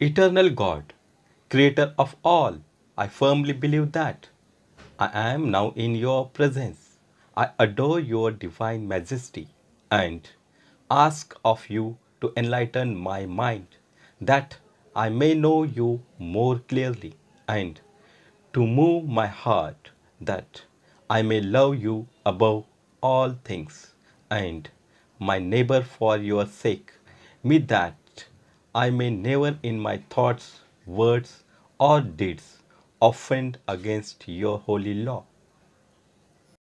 eternal God, creator of all. I firmly believe that. I am now in your presence. I adore your divine majesty and ask of you to enlighten my mind that I may know you more clearly and to move my heart that I may love you above all things and my neighbor for your sake, me that I may never in my thoughts, words, or deeds offend against your holy law.